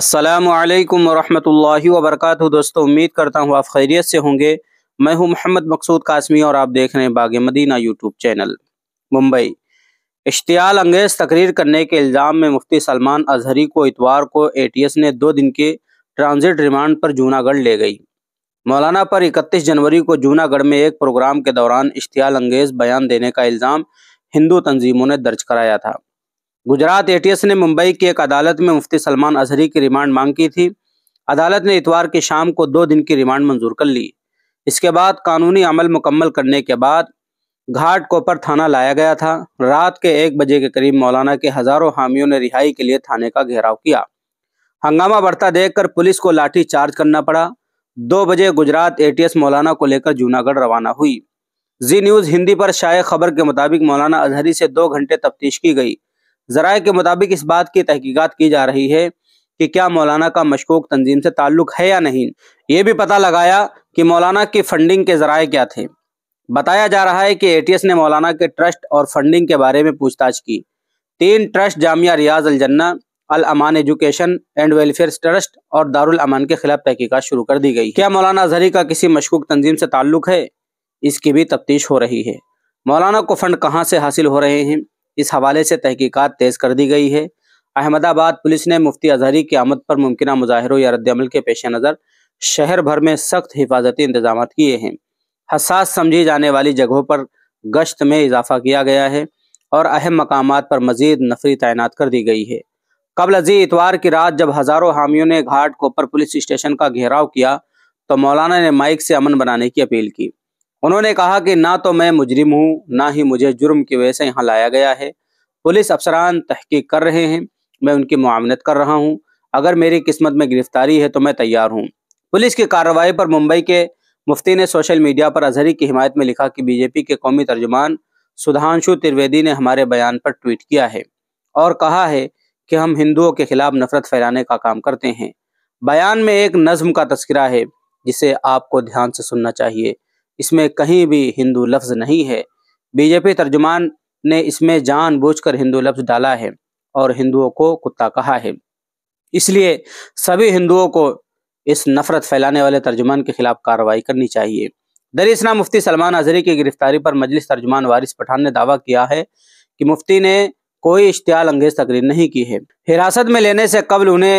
असलकम वरहमल वबरक दोस्तों उम्मीद करता हूँ आप खैरियत से होंगे मैं हूँ मोहम्मद मकसूद कासमी और आप देख रहे हैं बाग मदीना यूट्यूब चैनल मुंबई इश्तियाल अंगेज़ तकरीर करने के इल्ज़ाम में मुफ्ती सलमान अजहरी को इतवार को ए टी एस ने दो दिन के ट्रांजिट रिमांड पर जूनागढ़ ले गई मौलाना पर इकतीस जनवरी को जूनागढ़ में एक प्रोग्राम के दौरान इश्तियाल अंगेज़ बयान देने का इल्ज़ाम हिंदू तंजीमों ने दर्ज कराया था गुजरात एटीएस ने मुंबई की एक अदालत में मुफ्ती सलमान अजहरी की रिमांड मांग की थी अदालत ने इतवार की शाम को दो दिन की रिमांड मंजूर कर ली इसके बाद कानूनी अमल मुकम्मल करने के बाद घाट कोपर थाना लाया गया था रात के एक बजे के करीब मौलाना के हजारों हामियों ने रिहाई के लिए थाने का घेराव किया हंगामा बढ़ता देखकर पुलिस को लाठी चार्ज करना पड़ा दो बजे गुजरात एटीएस मौलाना को लेकर जूनागढ़ रवाना हुई जी न्यूज़ हिंदी पर शायद खबर के मुताबिक मौलाना अजहरी से दो घंटे तफ्तीश की गई जराए के मुताबिक इस बात की तहकीकत की जा रही है कि क्या मौलाना का मशकूक तंजीम से ताल्लुक़ है या नहीं ये भी पता लगाया कि मौलाना की फंडिंग के जराये क्या थे बताया जा रहा है कि एटीएस ने मौलाना के ट्रस्ट और फंडिंग के बारे में पूछताछ की तीन trust Jamia Riyaz Aljanna Al Aman education and welfare trust और दारुल अमान के खिलाफ तहकीकत शुरू कर दी गई क्या मौलाना अजहरी का किसी मशकूक तंजीम से ताल्लुक़ है इसकी भी तफ्तीश हो रही है मौलाना को फंड कहाँ से हासिल हो रहे हैं इस हवाले से तहकीकत तेज कर दी गई है अहमदाबाद पुलिस ने मुफ्ती अजहरी की आमद पर मुमकिन मुजाहरों या रद्दमल के पेश नज़र शहर भर में सख्त हिफाजती इंतजाम किए हैं हसास समझी जाने वाली जगहों पर गश्त में इजाफा किया गया है और अहम मकाम पर मजीद नफरी तैनात कर दी गई है कबल अजी इतवार की रात जब हज़ारों हामियों ने घाट कोपर पुलिस स्टेशन का घेराव किया तो मौलाना ने माइक से अमन बनाने की अपील की उन्होंने कहा कि ना तो मैं मुजरिम हूँ ना ही मुझे जुर्म की वजह से यहाँ लाया गया है पुलिस अफसरान तहकीक कर रहे हैं मैं उनकी मामनत कर रहा हूँ अगर मेरी किस्मत में गिरफ्तारी है तो मैं तैयार हूँ पुलिस की कार्रवाई पर मुंबई के मुफ्ती ने सोशल मीडिया पर अजहरी की हिमायत में लिखा कि बीजेपी के कौमी तर्जुमान सुधांशु त्रिवेदी ने हमारे बयान पर ट्वीट किया है और कहा है कि हम हिंदुओं के खिलाफ नफरत फैलाने का काम करते हैं बयान में एक नज्म का तस्करा है जिसे आपको ध्यान से सुनना चाहिए इसमें कहीं भी हिंदू लफ्ज़ नहीं है बीजेपी तर्जुमान ने इसमें जानबूझकर हिंदू लफ्ज़ डाला है और हिंदुओं को कुत्ता कहा है इसलिए सभी हिंदुओं को इस नफरत फैलाने वाले तर्जुमान के खिलाफ कार्रवाई करनी चाहिए दरिसना मुफ्ती सलमान अजहरी की गिरफ्तारी पर मजलिस तर्जुमान वारिस पठान ने दावा किया है कि मुफ्ती ने कोई इश्तियाल अंगेज तकरीर नहीं की है हिरासत में लेने से कबल उन्हें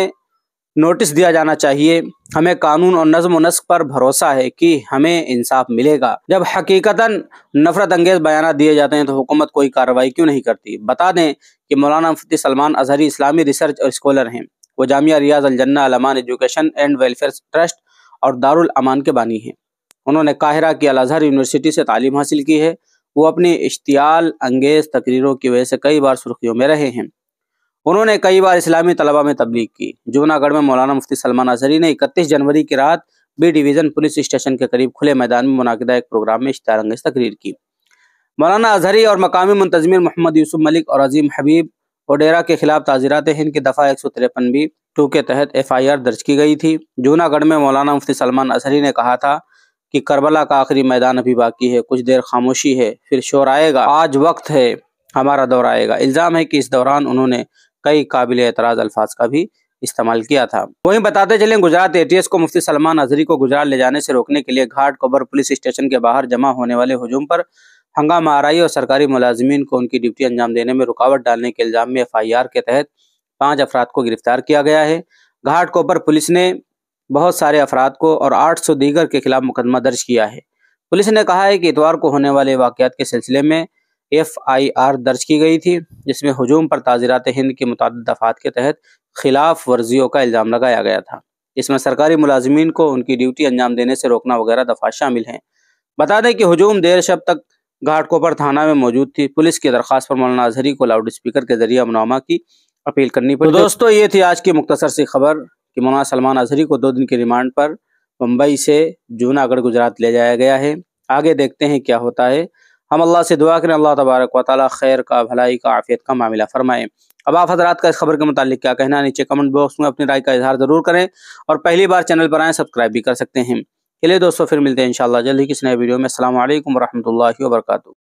नोटिस दिया जाना चाहिए हमें कानून और नज्म नस्क पर भरोसा है कि हमें इंसाफ मिलेगा जब हकीकता नफरत अंगेज बयान दिए जाते हैं तो हुकूमत कोई कार्रवाई क्यों नहीं करती बता दें कि मौलाना मुफ्ती सलमान अजहरी इस्लामी रिसर्च और स्कॉलर हैं वो Jamia Riyaz Aljanna Alaman education and welfare trust और दारुल अमान के बानी हैं उन्होंने काहिरा की अल यूनिवर्सिटी से तालीम हासिल की है वो अपनी इश्तियाल अंगेज तकरीरों की वजह से कई बार सुर्खियों में रहे हैं उन्होंने कई बार इस्लामी तलबा में तबलीग की जूनागढ़ में मौलाना मुफ्ती सलमान अजहरी ने इकतीस जनवरी की रात बी डिवीज़न पुलिस स्टेशन के करीब खुले मैदान में मुनदा एक प्रोग्राम में इश्तारंगेज तकरीर की मौलाना अजहरी और मकामी मुंतजमी मोहम्मद यूसुफ मलिक और अजीम हबीब ओडेरा के खिलाफ ताजीरत हिंद की दफ़ा एक सौ तिरपन बी टू के तहत एफ आई आर दर्ज की गई थी जूनागढ़ में मौलाना मुफ्ती सलमान अजहरी ने कहा था कि करबला का आखिरी मैदान अभी बाकी है कुछ देर खामोशी है फिर शोर आएगा आज वक्त है हमारा दौर आएगा इल्ज़ाम है कि इस दौरान उन्होंने कई काबिल एतराज अल्फाज का भी इस्तेमाल किया था वहीं बताते चले गुजरात एटीएस को मुफ्ती सलमान अजहरी को गुजरात ले जाने से रोकने के लिए घाट कोबर पुलिस स्टेशन के बाहर जमा होने वाले हजूम पर हंगामा आरई और सरकारी मुलाजमीन को उनकी ड्यूटी अंजाम देने में रुकावट डालने के इल्जाम में एफ के तहत पांच अफराद को गिरफ्तार किया गया है घाट कोबर पुलिस ने बहुत सारे अफराद को और आठ सौ दीगर के खिलाफ मुकदमा दर्ज किया है पुलिस ने कहा है कि इतवार को होने वाले वाकयात के सिलसिले में एफआईआर दर्ज की गई थी जिसमें हजूम पर ताज़ीरात हिंद के मुताद दफात के तहत खिलाफ वर्जियों का इल्ज़ाम लगाया गया था इसमें सरकारी मुलाजमीन को उनकी ड्यूटी अंजाम देने से रोकना वगैरह दफा शामिल हैं बता दें कि हजूम देर शब तक घाटकोपर थाना में मौजूद थी पुलिस की दरख्वास्त पर मौलाना अजहरी को लाउड स्पीकर के जरिए मुनामा की अपील करनी पड़ी तो, तो दोस्तों ये थी आज की मुख्तर सी खबर कि मौलाना सलमान अजहरी को दो दिन की रिमांड पर मुंबई से जूनागढ़ गुजरात ले जाया गया है आगे देखते हैं क्या होता है हम अल्लाह से दुआ करें अल्लाह तबारक व खैर का भलाई का आफियत का मामला फरमाएं अब आप हजरात का इस खबर के मुतालिक क्या कहना नीचे कमेंट बॉक्स में अपनी राय का इजहार ज़रूर करें और पहली बार चैनल पर आएँ सब्सक्राइब भी कर सकते हैं चलिए दोस्तों फिर मिलते हैं इंशाल्लाह जल्द ही किसी नए वीडियो में असल वरहमल वर्क